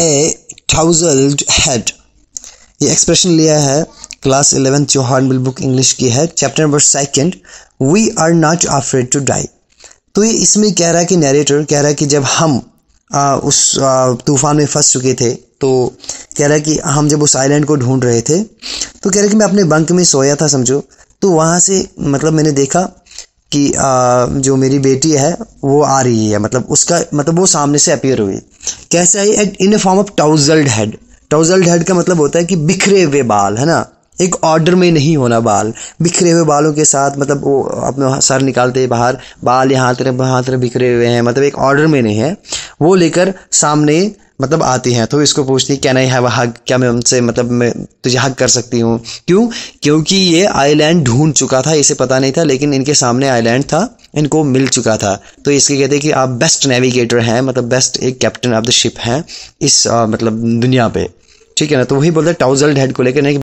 ए थाउजेल्ड head ये expression लिया है क्लास इलेवेंथ जो हॉर्नबिल बुक इंग्लिश की है chapter number second we are not afraid to die तो ये इसमें कह रहा है कि नरेटर कह रहा है कि जब हम आ, उस तूफ़ान में फंस चुके थे तो कह रहा है कि हम जब उस आइलैंड को ढूंढ रहे थे तो कह रहा है कि मैं अपने बंक में सोया था समझो तो वहाँ से मतलब मैंने देखा कि आ, जो मेरी बेटी है वो आ रही है मतलब उसका मतलब वो सामने से अपियर हुई आई है in a form of tousled head tousled head का मतलब होता है कि बिखरे हुए बाल है ना एक ऑर्डर में नहीं होना बाल बिखरे हुए बालों के साथ मतलब वो अपने सर निकालते बाहर बाल यहाँ तरह वहाँ तरह बिखरे हुए हैं मतलब एक ऑर्डर में नहीं है वो लेकर सामने मतलब आती हैं तो इसको पूछती कैन आई हैव हग क्या मैं उनसे मतलब मैं तुझे हग कर सकती हूँ क्यों क्योंकि ये आईलैंड ढूंढ चुका था इसे पता नहीं था लेकिन इनके सामने आईलैंड था इनको मिल चुका था तो इसके कहते हैं कि आप बेस्ट नेविगेटर हैं मतलब बेस्ट एक कैप्टन ऑफ द शिप हैं इस आ, मतलब दुनिया पे ठीक है ना तो वही बोलते हैं टाउजल्ड हेड को लेकर